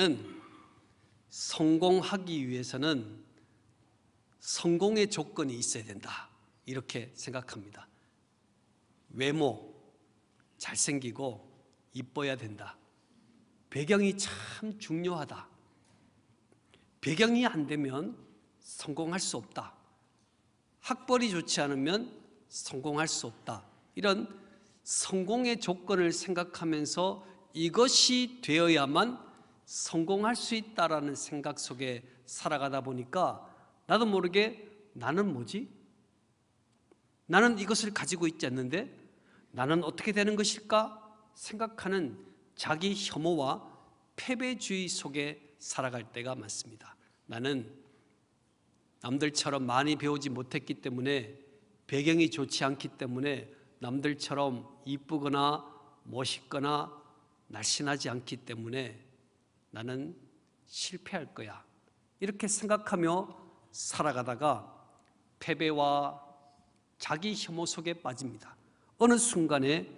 우리는 성공하기 위해서는 성공의 조건이 있어야 된다 이렇게 생각합니다 외모, 잘생기고 이뻐야 된다 배경이 참 중요하다 배경이 안 되면 성공할 수 없다 학벌이 좋지 않으면 성공할 수 없다 이런 성공의 조건을 생각하면서 이것이 되어야만 성공할 수 있다라는 생각 속에 살아가다 보니까 나도 모르게 나는 뭐지? 나는 이것을 가지고 있지 않는데 나는 어떻게 되는 것일까 생각하는 자기 혐오와 패배주의 속에 살아갈 때가 많습니다. 나는 남들처럼 많이 배우지 못했기 때문에 배경이 좋지 않기 때문에 남들처럼 이쁘거나 멋있거나 날씬하지 않기 때문에 나는 실패할 거야. 이렇게 생각하며 살아가다가 패배와 자기 혐오 속에 빠집니다. 어느 순간에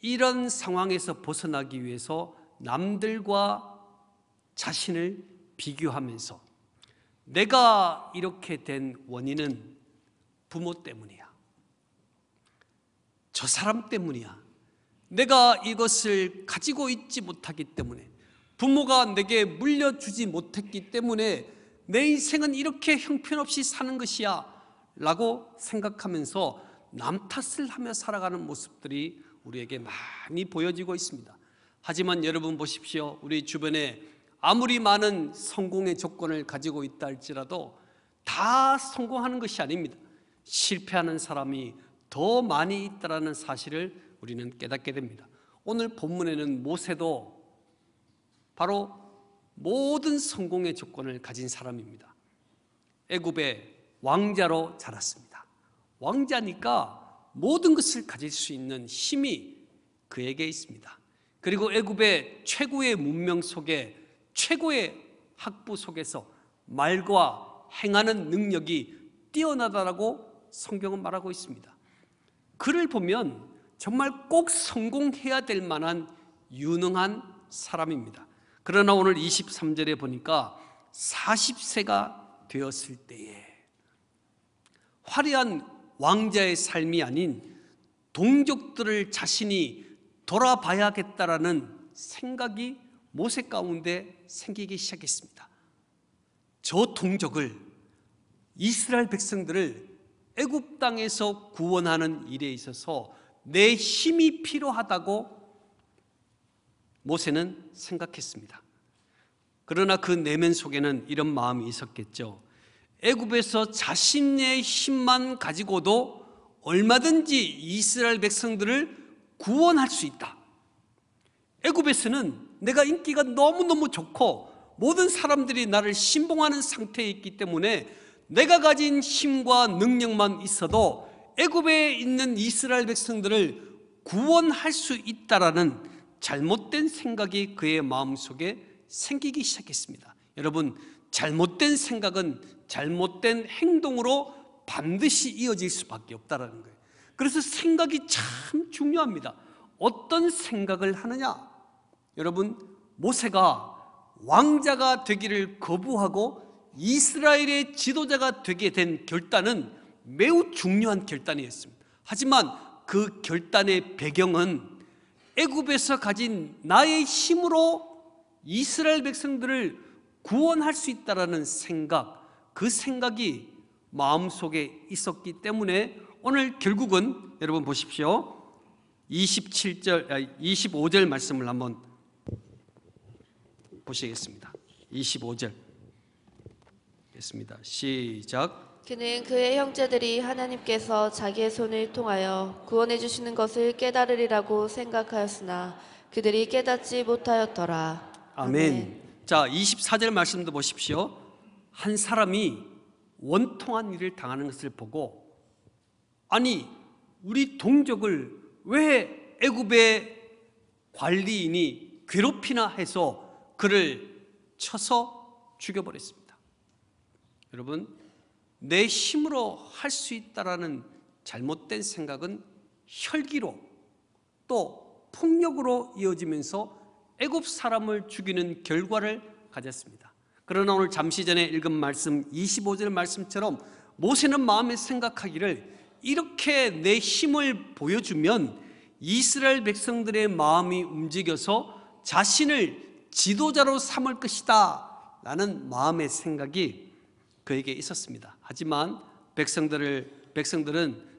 이런 상황에서 벗어나기 위해서 남들과 자신을 비교하면서 내가 이렇게 된 원인은 부모 때문이야. 저 사람 때문이야. 내가 이것을 가지고 있지 못하기 때문에 부모가 내게 물려주지 못했기 때문에 내 인생은 이렇게 형편없이 사는 것이야 라고 생각하면서 남 탓을 하며 살아가는 모습들이 우리에게 많이 보여지고 있습니다 하지만 여러분 보십시오 우리 주변에 아무리 많은 성공의 조건을 가지고 있다 할지라도 다 성공하는 것이 아닙니다 실패하는 사람이 더 많이 있다는 사실을 우리는 깨닫게 됩니다 오늘 본문에는 모세도 바로 모든 성공의 조건을 가진 사람입니다. 애굽의 왕자로 자랐습니다. 왕자니까 모든 것을 가질 수 있는 힘이 그에게 있습니다. 그리고 애굽의 최고의 문명 속에 최고의 학부 속에서 말과 행하는 능력이 뛰어나다라고 성경은 말하고 있습니다. 그를 보면 정말 꼭 성공해야 될 만한 유능한 사람입니다. 그러나 오늘 23절에 보니까 40세가 되었을 때에 화려한 왕자의 삶이 아닌 동족들을 자신이 돌아봐야겠다라는 생각이 모세 가운데 생기기 시작했습니다. 저 동족을 이스라엘 백성들을 애굽 땅에서 구원하는 일에 있어서 내 힘이 필요하다고 모세는 생각했습니다. 그러나 그 내면 속에는 이런 마음이 있었겠죠. 애굽에서 자신의 힘만 가지고도 얼마든지 이스라엘 백성들을 구원할 수 있다. 애굽에서는 내가 인기가 너무너무 좋고 모든 사람들이 나를 신봉하는 상태에 있기 때문에 내가 가진 힘과 능력만 있어도 애굽에 있는 이스라엘 백성들을 구원할 수 있다라는 잘못된 생각이 그의 마음속에 생기기 시작했습니다. 여러분, 잘못된 생각은 잘못된 행동으로 반드시 이어질 수밖에 없다라 거예요. 그래서 생각이 참 중요합니다. 어떤 생각을 하느냐? 여러분, 모세가 왕자가 되기를 거부하고 이스라엘의 지도자가 되게 된 결단은 매우 중요한 결단이었습니다. 하지만 그 결단의 배경은 애굽에서 가진 나의 힘으로 이스라엘 백성들을 구원할 수 있다라는 생각, 그 생각이 마음속에 있었기 때문에 오늘 결국은 여러분 보십시오. 27절 25절 아, 말씀을 한번 보시겠습니다. 25절. 했습니다. 시작. 그는 그의 형제들이 하나님께서 자기의 손을 통하여 구원해 주시는 것을 깨달으리라고 생각하였으나 그들이 깨닫지 못하였더라. 아멘. 아멘. 자, 24절 말씀도 보십시오. 한 사람이 원통한 일을 당하는 것을 보고 아니, 우리 동족을 왜 애굽의 관리인이 괴롭히나 해서 그를 쳐서 죽여버렸습니다. 여러분, 내 힘으로 할 수 있다라는 잘못된 생각은 혈기로 또 폭력으로 이어지면서 애굽 사람을 죽이는 결과를 가졌습니다. 그러나 오늘 잠시 전에 읽은 말씀 25절 말씀처럼 모세는 마음에 생각하기를 이렇게 내 힘을 보여주면 이스라엘 백성들의 마음이 움직여서 자신을 지도자로 삼을 것이다 라는 마음의 생각이 그에게 있었습니다. 하지만 백성들을 백성들은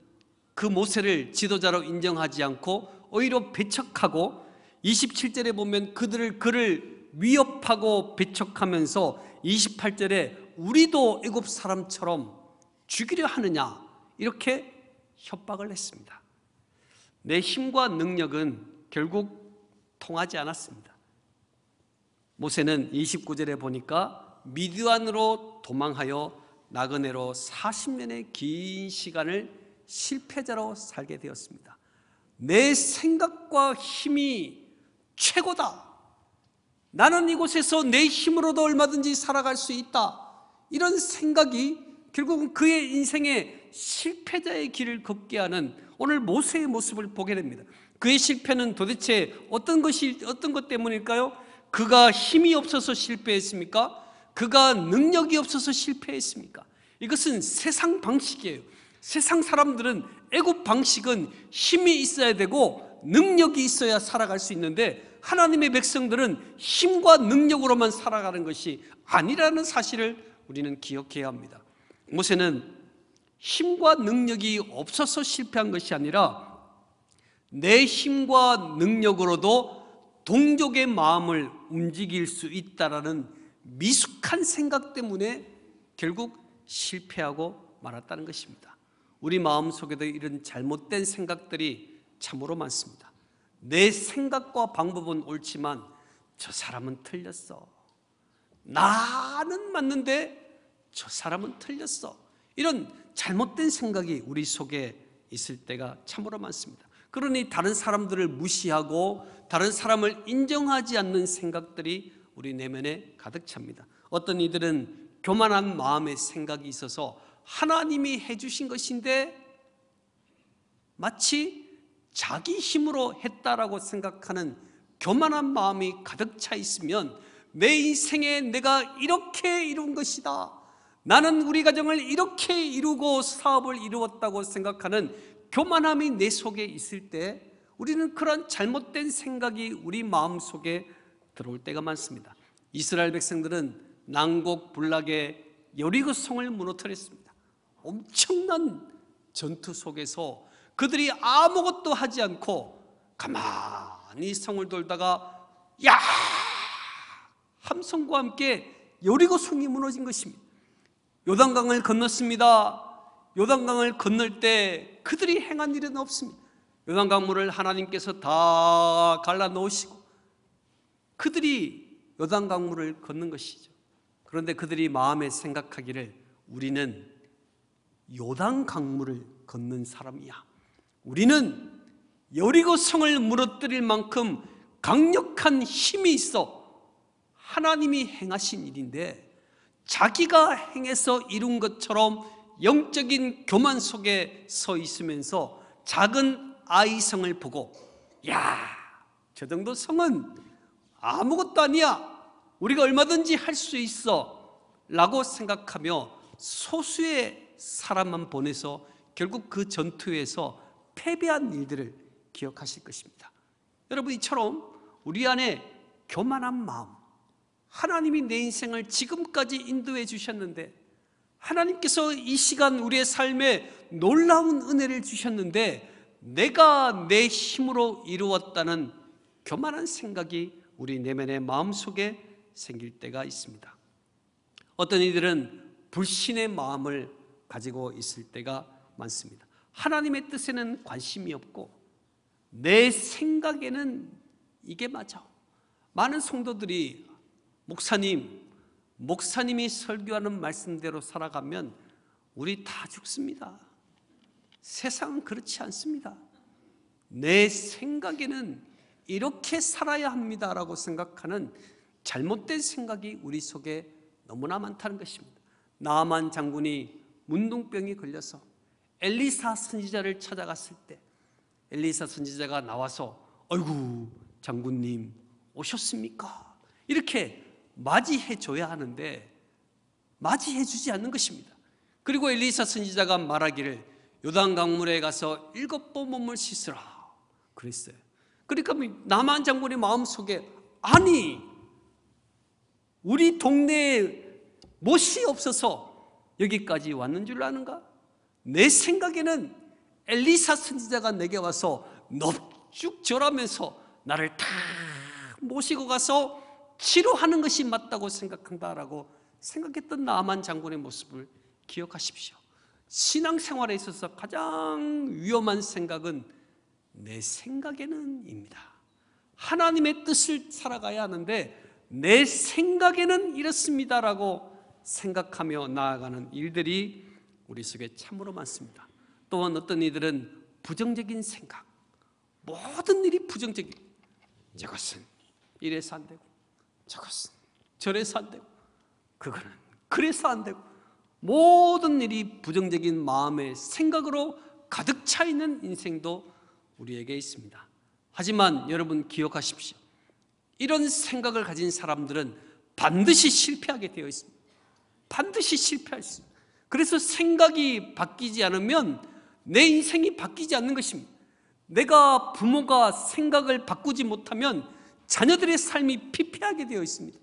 그 모세를 지도자로 인정하지 않고 오히려 배척하고 27절에 보면 그들을 그를 위협하고 배척하면서 28절에 우리도 애굽 사람처럼 죽이려 하느냐 이렇게 협박을 했습니다. 내 힘과 능력은 결국 통하지 않았습니다. 모세는 29절에 보니까 미디안으로 도망하여 나그네로 40년의 긴 시간을 실패자로 살게 되었습니다. 내 생각과 힘이 최고다. 나는 이곳에서 내 힘으로도 얼마든지 살아갈 수 있다. 이런 생각이 결국은 그의 인생의 실패자의 길을 걷게 하는 오늘 모세의 모습을 보게 됩니다. 그의 실패는 도대체 어떤 것이 어떤 것 때문일까요? 그가 힘이 없어서 실패했습니까? 그가 능력이 없어서 실패했습니까? 이것은 세상 방식이에요. 세상 사람들은 애굽 방식은 힘이 있어야 되고 능력이 있어야 살아갈 수 있는데 하나님의 백성들은 힘과 능력으로만 살아가는 것이 아니라는 사실을 우리는 기억해야 합니다. 모세는 힘과 능력이 없어서 실패한 것이 아니라 내 힘과 능력으로도 동족의 마음을 움직일 수있다라 미숙한 생각 때문에 결국 실패하고 말았다는 것입니다. 우리 마음 속에도 이런 잘못된 생각들이 참으로 많습니다. 내 생각과 방법은 옳지만 저 사람은 틀렸어. 나는 맞는데 저 사람은 틀렸어. 이런 잘못된 생각이 우리 속에 있을 때가 참으로 많습니다. 그러니 다른 사람들을 무시하고 다른 사람을 인정하지 않는 생각들이 우리 내면에 가득 찹니다. 어떤 이들은 교만한 마음의 생각이 있어서 하나님이 해주신 것인데 마치 자기 힘으로 했다라고 생각하는 교만한 마음이 가득 차 있으면 내 인생에 내가 이렇게 이룬 것이다. 나는 우리 가정을 이렇게 이루고 사업을 이루었다고 생각하는 교만함이 내 속에 있을 때 우리는 그런 잘못된 생각이 우리 마음 속에 들어올 때가 많습니다. 이스라엘 백성들은 난곡 불락의 여리고 성을 무너뜨렸습니다. 엄청난 전투 속에서 그들이 아무것도 하지 않고 가만히 성을 돌다가 야 함성과 함께 여리고 성이 무너진 것입니다. 요단강을 건넜습니다. 요단강을 건널 때 그들이 행한 일은 없습니다. 요단강물을 하나님께서 다 갈라 놓으시고 그들이 요단 강물을 걷는 것이죠. 그런데 그들이 마음에 생각하기를 우리는 요단 강물을 걷는 사람이야. 우리는 여리고 성을 무너뜨릴 만큼 강력한 힘이 있어 하나님이 행하신 일인데 자기가 행해서 이룬 것처럼 영적인 교만 속에 서 있으면서 작은 아이성을 보고 야, 저 정도 성은 아무것도 아니야. 우리가 얼마든지 할 수 있어. 라고 생각하며 소수의 사람만 보내서 결국 그 전투에서 패배한 일들을 기억하실 것입니다. 여러분, 이처럼 우리 안에 교만한 마음, 하나님이 내 인생을 지금까지 인도해 주셨는데, 하나님께서 이 시간 우리의 삶에 놀라운 은혜를 주셨는데, 내가 내 힘으로 이루었다는 교만한 생각이 우리 내면의 마음속에 생길 때가 있습니다. 어떤 이들은 불신의 마음을 가지고 있을 때가 많습니다. 하나님의 뜻에는 관심이 없고 내 생각에는 이게 맞아. 많은 성도들이 목사님, 목사님이 설교하는 말씀대로 살아가면 우리 다 죽습니다. 세상은 그렇지 않습니다. 내 생각에는 이렇게 살아야 합니다라고 생각하는 잘못된 생각이 우리 속에 너무나 많다는 것입니다. 나만 장군이 문둥병이 걸려서 엘리사 선지자를 찾아갔을 때 엘리사 선지자가 나와서 아이고 장군님 오셨습니까? 이렇게 맞이해 줘야 하는데 맞이해 주지 않는 것입니다. 그리고 엘리사 선지자가 말하기를 요단 강물에 가서 일곱 번 몸을 씻으라 그랬어요. 그러니까 남한 뭐 장군의 마음속에 아니 우리 동네에 못이 없어서 여기까지 왔는 줄 아는가? 내 생각에는 엘리사 선지자가 내게 와서 넙죽 절하면서 나를 다 모시고 가서 치료하는 것이 맞다고 생각한다라고 생각했던 나만 장군의 모습을 기억하십시오. 신앙생활에 있어서 가장 위험한 생각은 내 생각에는입니다. 하나님의 뜻을 살아가야 하는데 내 생각에는 이렇습니다라고 생각하며 나아가는 일들이 우리 속에 참으로 많습니다. 또한 어떤 이들은 부정적인 생각, 모든 일이 부정적이 저것은 이래서 안 되고 저것은 저래서 안 되고 그거는 그래서 안 되고 모든 일이 부정적인 마음의 생각으로 가득 차 있는 인생도 우리에게 있습니다. 하지만 여러분 기억하십시오. 이런 생각을 가진 사람들은 반드시 실패하게 되어 있습니다. 반드시 실패할 수 있습니다. 그래서 생각이 바뀌지 않으면 내 인생이 바뀌지 않는 것입니다. 내가 부모가 생각을 바꾸지 못하면 자녀들의 삶이 피폐하게 되어 있습니다.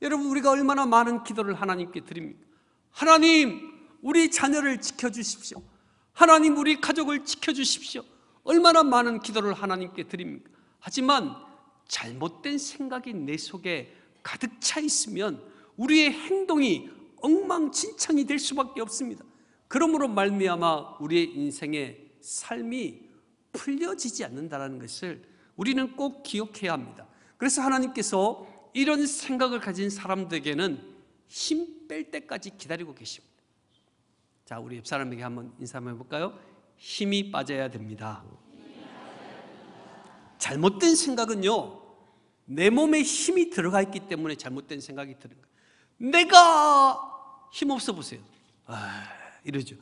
여러분, 우리가 얼마나 많은 기도를 하나님께 드립니까? 하나님, 우리 자녀를 지켜주십시오. 하나님, 우리 가족을 지켜주십시오. 얼마나 많은 기도를 하나님께 드립니까? 하지만 잘못된 생각이 내 속에 가득 차 있으면 우리의 행동이 엉망진창이 될 수밖에 없습니다. 그러므로 말미암아 우리의 인생의 삶이 풀려지지 않는다는 것을 우리는 꼭 기억해야 합니다. 그래서 하나님께서 이런 생각을 가진 사람들에게는 힘 뺄 때까지 기다리고 계십니다. 자, 우리 옆 사람에게 한번 인사 한번 해볼까요? 힘이 빠져야 됩니다. 잘못된 생각은요, 내 몸에 힘이 들어가 있기 때문에 잘못된 생각이 드는 거예요. 내가 힘없어 보세요. 아, 이러죠.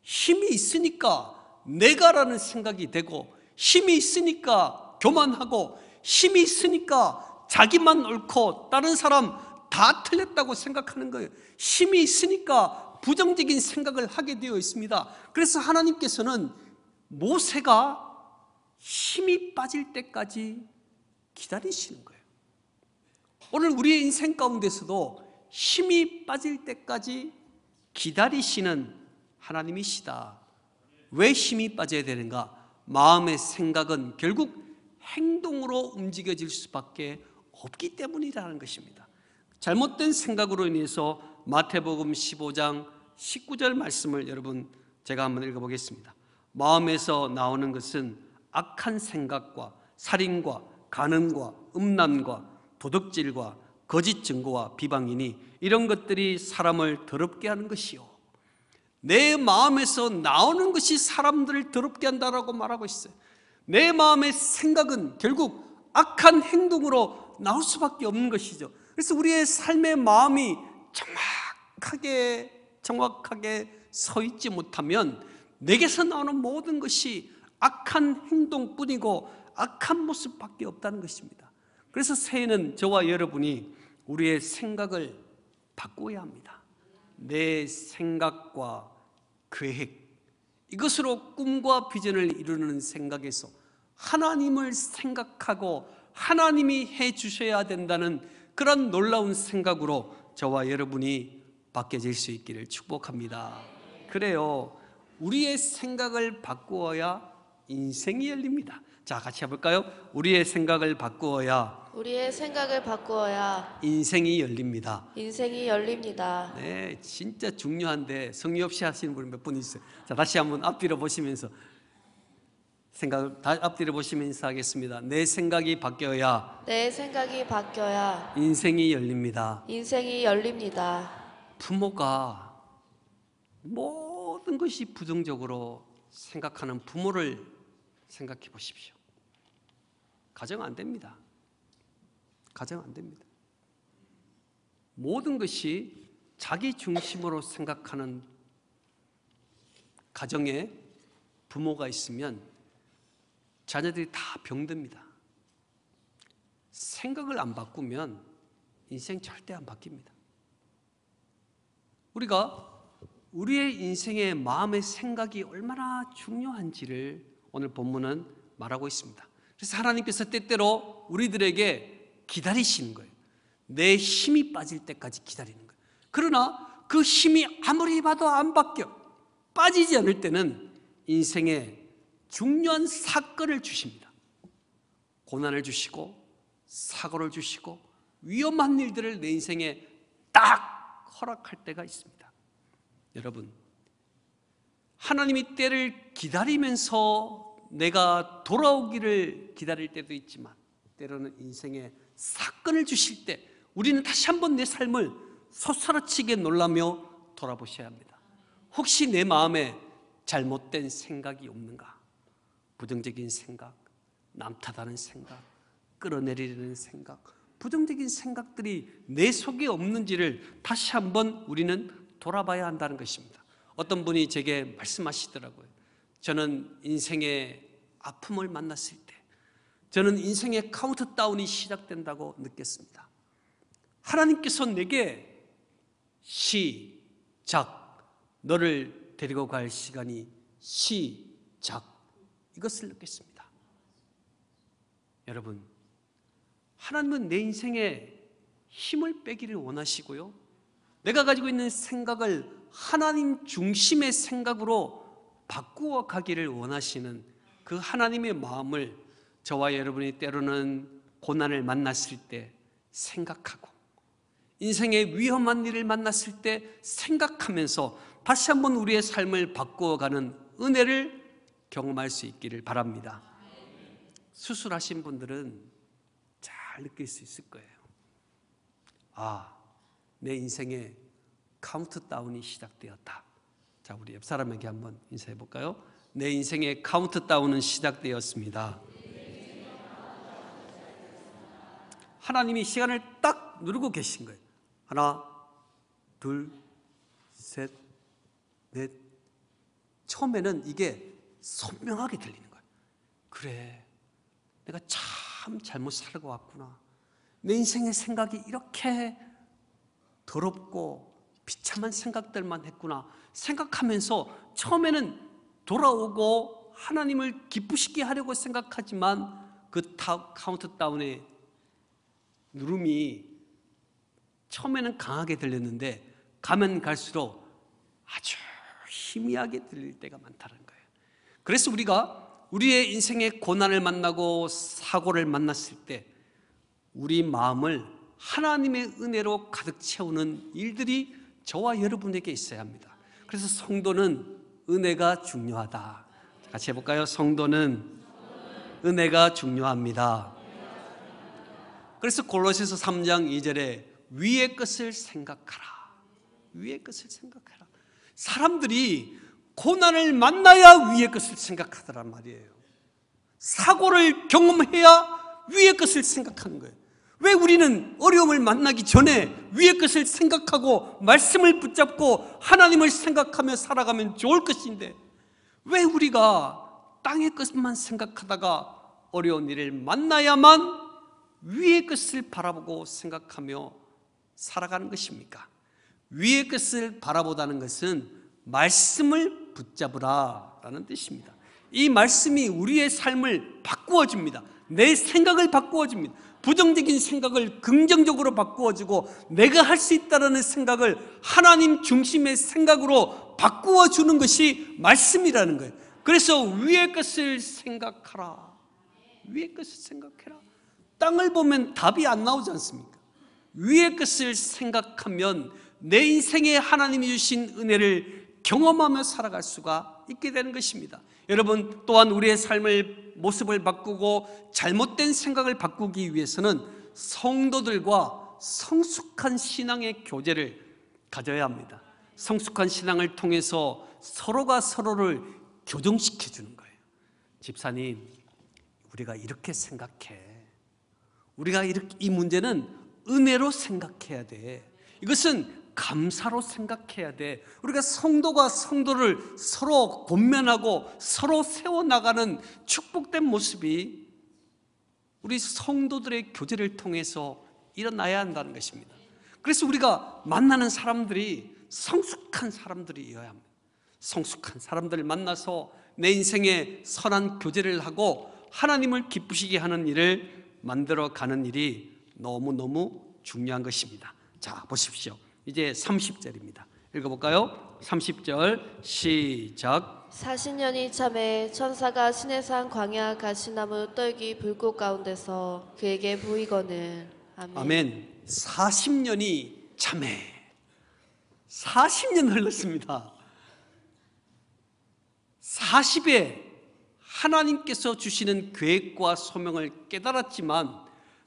힘이 있으니까 내가라는 생각이 되고, 힘이 있으니까 교만하고, 힘이 있으니까 자기만 옳고, 다른 사람 다 틀렸다고 생각하는 거예요. 힘이 있으니까 부정적인 생각을 하게 되어 있습니다. 그래서 하나님께서는 모세가 힘이 빠질 때까지 기다리시는 거예요. 오늘 우리의 인생 가운데서도 힘이 빠질 때까지 기다리시는 하나님이시다. 왜 힘이 빠져야 되는가? 마음의 생각은 결국 행동으로 움직여질 수밖에 없기 때문이라는 것입니다. 잘못된 생각으로 인해서 마태복음 15장 19절 말씀을 여러분 제가 한번 읽어보겠습니다. 마음에서 나오는 것은 악한 생각과 살인과 간음과 음란과 도둑질과 거짓 증거와 비방이니 이런 것들이 사람을 더럽게 하는 것이요. 내 마음에서 나오는 것이 사람들을 더럽게 한다고 말하고 있어요. 내 마음의 생각은 결국 악한 행동으로 나올 수밖에 없는 것이죠. 그래서 우리의 삶의 마음이 정확하게 정확하게 서 있지 못하면 내게서 나오는 모든 것이 악한 행동뿐이고 악한 모습밖에 없다는 것입니다. 그래서 새해는 저와 여러분이 우리의 생각을 바꿔야 합니다. 내 생각과 계획, 이것으로 꿈과 비전을 이루는 생각에서 하나님을 생각하고 하나님이 해 주셔야 된다는 그런 놀라운 생각으로 저와 여러분이 바뀌어질 수 있기를 축복합니다. 그래요. 우리의 생각을 바꾸어야 인생이 열립니다. 자, 같이 해볼까요? 우리의 생각을 바꾸어야 우리의 생각을 바꾸어야 인생이 열립니다. 인생이 열립니다. 네, 진짜 중요한데 성의 없이 하시는 분 몇 분 있어요. 자, 다시 한번 앞뒤로 보시면서 생각을 다 앞뒤로 보시면서 하겠습니다. 내 생각이 바뀌어야 내 생각이 바뀌어야 인생이 열립니다. 인생이 열립니다. 부모가 모든 것이 부정적으로 생각하는 부모를 생각해 보십시오. 가정 안 됩니다. 가정 안 됩니다. 모든 것이 자기 중심으로 생각하는 가정에 부모가 있으면 자녀들이 다 병듭니다. 생각을 안 바꾸면 인생 절대 안 바뀝니다. 우리가 우리의 인생의 마음의 생각이 얼마나 중요한지를 오늘 본문은 말하고 있습니다. 그래서 하나님께서 때때로 우리들에게 기다리시는 거예요. 내 힘이 빠질 때까지 기다리는 거예요. 그러나 그 힘이 아무리 봐도 안 바뀌어 빠지지 않을 때는 인생의 중요한 사건을 주십니다. 고난을 주시고 사고를 주시고 위험한 일들을 내 인생에 딱 허락할 때가 있습니다. 여러분, 하나님이 때를 기다리면서 내가 돌아오기를 기다릴 때도 있지만 때로는 인생에 사건을 주실 때 우리는 다시 한번 내 삶을 솟사라치게 놀라며 돌아보셔야 합니다. 혹시 내 마음에 잘못된 생각이 없는가? 부정적인 생각, 남타다는 생각, 끌어내리려는 생각, 부정적인 생각들이 내 속에 없는지를 다시 한번 우리는 돌아봐야 한다는 것입니다. 어떤 분이 제게 말씀하시더라고요. 저는 인생의 아픔을 만났을 때, 저는 인생의 카운트다운이 시작된다고 느꼈습니다. 하나님께서 내게 시작, 너를 데리고 갈 시간이 시작, 이것을 느꼈습니다. 여러분, 하나님은 내 인생에 힘을 빼기를 원하시고요. 내가 가지고 있는 생각을 하나님 중심의 생각으로 바꾸어 가기를 원하시는 그 하나님의 마음을 저와 여러분이 때로는 고난을 만났을 때 생각하고 인생의 위험한 일을 만났을 때 생각하면서 다시 한번 우리의 삶을 바꾸어 가는 은혜를 경험할 수 있기를 바랍니다. 수술하신 분들은 잘 느낄 수 있을 거예요. 아, 내 인생의 카운트다운이 시작되었다. 자, 우리 옆 사람에게 한번 인사해 볼까요? 내 인생의 카운트다운은 시작되었습니다. 하나님이 시간을 딱 누르고 계신 거예요. 하나, 둘, 셋, 넷. 처음에는 이게 선명하게 들리는 거예요. 그래, 내가 참참 잘못 살고 왔구나. 내 인생의 생각이 이렇게 더럽고 비참한 생각들만 했구나. 생각하면서 처음에는 돌아오고 하나님을 기쁘시게 하려고 생각하지만 그 카운트다운의 누름이 처음에는 강하게 들렸는데 가면 갈수록 아주 희미하게 들릴 때가 많다는 거예요. 그래서 우리가 우리의 인생의 고난을 만나고 사고를 만났을 때 우리 마음을 하나님의 은혜로 가득 채우는 일들이 저와 여러분에게 있어야 합니다. 그래서 성도는 은혜가 중요하다. 같이 해볼까요? 성도는 은혜가 중요합니다. 그래서 골로새서 3장 2절에 위의 것을 생각하라. 위의 것을 생각하라. 사람들이 고난을 만나야 위의 것을 생각하더란 말이에요. 사고를 경험해야 위의 것을 생각하는 거예요. 왜 우리는 어려움을 만나기 전에 위의 것을 생각하고 말씀을 붙잡고 하나님을 생각하며 살아가면 좋을 것인데 왜 우리가 땅의 것만 생각하다가 어려운 일을 만나야만 위의 것을 바라보고 생각하며 살아가는 것입니까? 위의 것을 바라보다는 것은 말씀을 붙잡으라 라는 뜻입니다. 이 말씀이 우리의 삶을 바꾸어 줍니다. 내 생각을 바꾸어 줍니다. 부정적인 생각을 긍정적으로 바꾸어 주고 내가 할 수있다는 생각을 하나님 중심의 생각으로 바꾸어 주는 것이 말씀이라는 거예요. 그래서 위의 것을 생각하라. 위의 것을 생각해라. 땅을 보면 답이 안 나오지 않습니까? 위의 것을 생각하면 내 인생에 하나님이 주신 은혜를 경험하며 살아갈 수가 있게 되는 것입니다. 여러분 또한 우리의 삶을 모습을 바꾸고 잘못된 생각을 바꾸기 위해서는 성도들과 성숙한 신앙의 교제를 가져야 합니다. 성숙한 신앙을 통해서 서로가 서로를 교정시켜 주는 거예요. 집사님, 우리가 이렇게 생각해. 우리가 이렇게 이 문제는 은혜로 생각해야 돼. 이것은 감사로 생각해야 돼. 우리가 성도가 성도를 서로 권면하고 서로 세워나가는 축복된 모습이 우리 성도들의 교제를 통해서 일어나야 한다는 것입니다. 그래서 우리가 만나는 사람들이 성숙한 사람들이어야 합니다. 성숙한 사람들을 만나서 내 인생에 선한 교제를 하고 하나님을 기쁘시게 하는 일을 만들어 가는 일이 너무너무 중요한 것입니다. 자, 보십시오. 이제 30절입니다. 읽어볼까요? 30절 시작 사신년이 참에 천사가 신의 산 광야 가시나무 떨기 불꽃 가운데서 그에게 보이거늘 아멘, 아멘. 40년이 참에 40년 흘렀습니다 40에 하나님께서 주시는 계획과 소명을 깨달았지만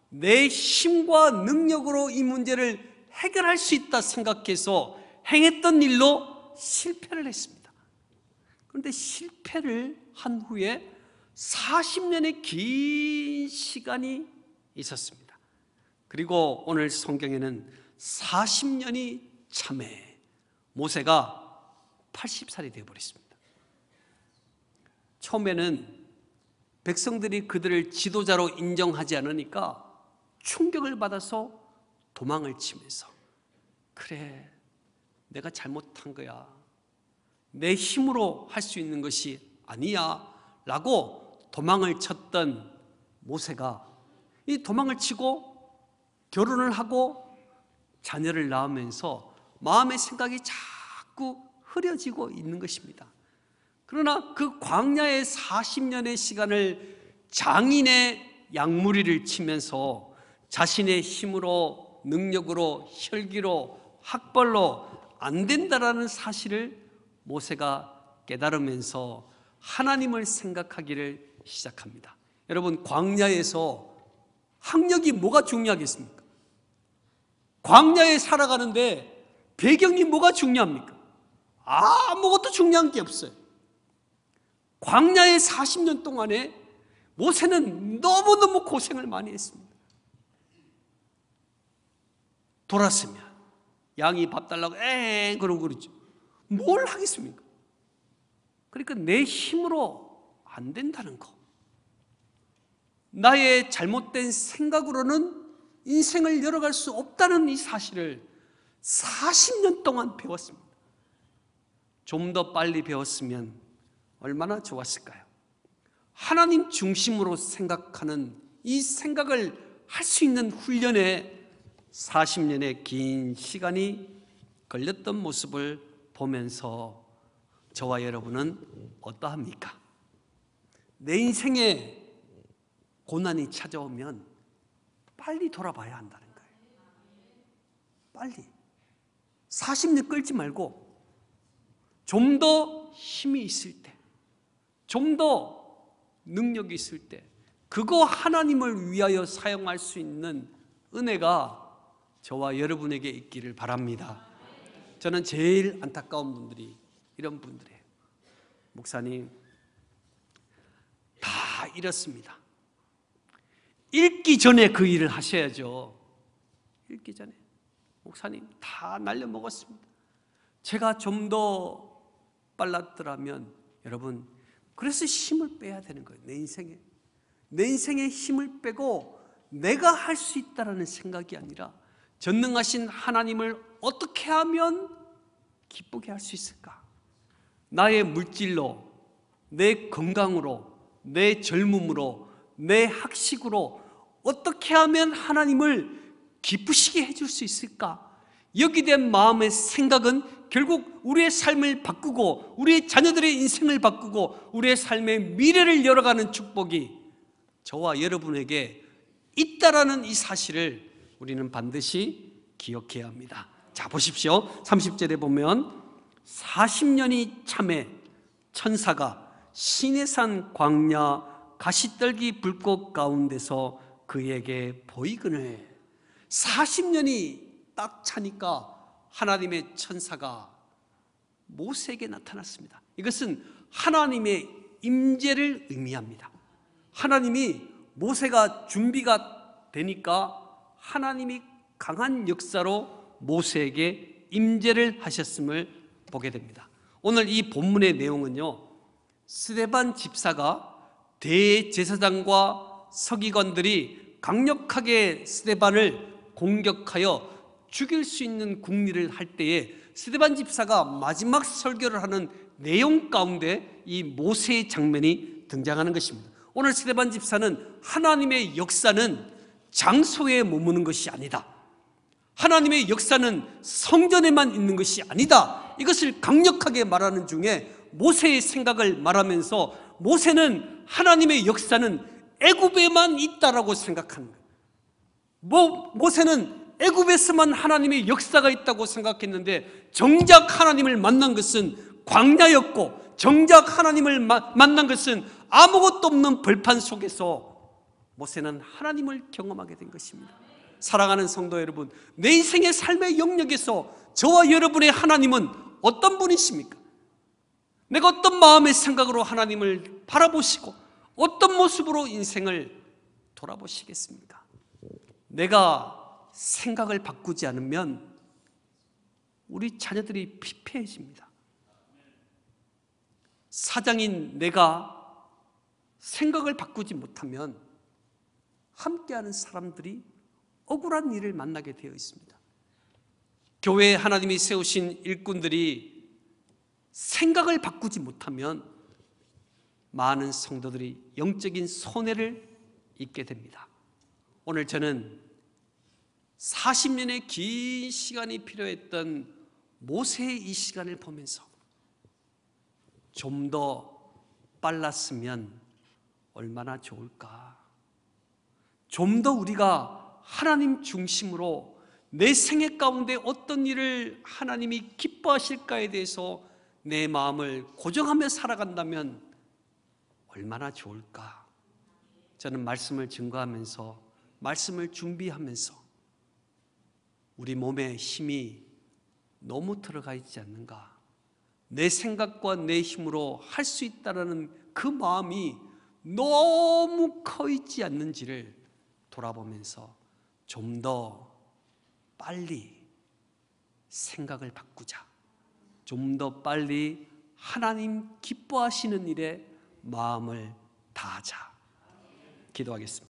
내 힘과 능력으로 이 문제를 해결할 수 있다 생각해서 행했던 일로 실패를 했습니다. 그런데 실패를 한 후에 40년의 긴 시간이 있었습니다. 그리고 오늘 성경에는 40년이 참해 모세가 80살이 되어버렸습니다. 처음에는 백성들이 그들을 지도자로 인정하지 않으니까 충격을 받아서 도망을 치면서 그래 내가 잘못한 거야 내 힘으로 할 수 있는 것이 아니야 라고 도망을 쳤던 모세가 이 도망을 치고 결혼을 하고 자녀를 낳으면서 마음의 생각이 자꾸 흐려지고 있는 것입니다 그러나 그 광야의 40년의 시간을 장인의 양무리를 치면서 자신의 힘으로 능력으로 혈기로 학벌로 안 된다라는 사실을 모세가 깨달으면서 하나님을 생각하기를 시작합니다. 여러분 광야에서 학력이 뭐가 중요하겠습니까? 광야에 살아가는데 배경이 뭐가 중요합니까? 아무것도 중요한 게 없어요. 광야의 40년 동안에 모세는 너무너무 고생을 많이 했습니다. 돌았으면 양이 밥 달라고 엥 그러고 그러죠. 뭘 하겠습니까? 그러니까 내 힘으로 안 된다는 거. 나의 잘못된 생각으로는 인생을 열어갈 수 없다는 이 사실을 40년 동안 배웠습니다. 좀 더 빨리 배웠으면 얼마나 좋았을까요? 하나님 중심으로 생각하는 이 생각을 할 수 있는 훈련에 40년의 긴 시간이 걸렸던 모습을 보면서 저와 여러분은 어떠합니까? 내 인생에 고난이 찾아오면 빨리 돌아봐야 한다는 거예요. 빨리. 40년 끌지 말고 좀 더 힘이 있을 때, 좀 더 능력이 있을 때, 그거 하나님을 위하여 사용할 수 있는 은혜가 저와 여러분에게 있기를 바랍니다. 저는 제일 안타까운 분들이 이런 분들이에요. 목사님, 다 이렇습니다. 읽기 전에 그 일을 하셔야죠. 읽기 전에. 목사님, 다 날려먹었습니다. 제가 좀 더 빨랐더라면, 여러분, 그래서 힘을 빼야 되는 거예요. 내 인생에. 내 인생에 힘을 빼고 내가 할 수있다라 생각이 아니라 전능하신 하나님을 어떻게 하면 기쁘게 할 수 있을까? 나의 물질로, 내 건강으로, 내 젊음으로, 내 학식으로 어떻게 하면 하나님을 기쁘시게 해줄 수 있을까? 여기된 마음의 생각은 결국 우리의 삶을 바꾸고 우리의 자녀들의 인생을 바꾸고 우리의 삶의 미래를 열어가는 축복이 저와 여러분에게 있다라는 이 사실을 우리는 반드시 기억해야 합니다. 자, 보십시오. 30절에 보면 40년이 참에 천사가 시내산 광야 가시떨기 불꽃 가운데서 그에게 보이거늘 40년이 딱 차니까 하나님의 천사가 모세에게 나타났습니다. 이것은 하나님의 임재를 의미합니다. 하나님이 모세가 준비가 되니까 하나님이 강한 역사로 모세에게 임재를 하셨음을 보게 됩니다. 오늘 이 본문의 내용은요. 스데반 집사가 대제사장과 서기관들이 강력하게 스데반을 공격하여 죽일 수 있는 궁리를 할 때에 스데반 집사가 마지막 설교를 하는 내용 가운데 이 모세의 장면이 등장하는 것입니다. 오늘 스데반 집사는 하나님의 역사는 장소에 머무는 것이 아니다. 하나님의 역사는 성전에만 있는 것이 아니다. 이것을 강력하게 말하는 중에 모세의 생각을 말하면서 모세는 하나님의 역사는 애굽에만 있다라고 생각하는 거예요. 모세는 애굽에서만 하나님의 역사가 있다고 생각했는데 정작 하나님을 만난 것은 광야였고 정작 하나님을 만난 것은 아무것도 없는 벌판 속에서 모세는 하나님을 경험하게 된 것입니다. 사랑하는 성도 여러분, 내 인생의 삶의 영역에서 저와 여러분의 하나님은 어떤 분이십니까? 내가 어떤 마음의 생각으로 하나님을 바라보시고 어떤 모습으로 인생을 돌아보시겠습니까? 내가 생각을 바꾸지 않으면 우리 자녀들이 피폐해집니다. 사장인 내가 생각을 바꾸지 못하면 함께하는 사람들이 억울한 일을 만나게 되어 있습니다. 교회에 하나님이 세우신 일꾼들이 생각을 바꾸지 못하면 많은 성도들이 영적인 손해를 입게 됩니다. 오늘 저는 40년의 긴 시간이 필요했던 모세의 이 시간을 보면서 좀 더 빨랐으면 얼마나 좋을까 좀더 우리가 하나님 중심으로 내 생애 가운데 어떤 일을 하나님이 기뻐하실까에 대해서 내 마음을 고정하며 살아간다면 얼마나 좋을까? 저는 말씀을 증거하면서 말씀을 준비하면서 우리 몸에 힘이 너무 들어가 있지 않는가? 내 생각과 내 힘으로 할 수있다는그 마음이 너무 커 있지 않는지를 돌아보면서 좀 더 빨리 생각을 바꾸자. 좀 더 빨리 하나님 기뻐하시는 일에 마음을 다하자. 기도하겠습니다.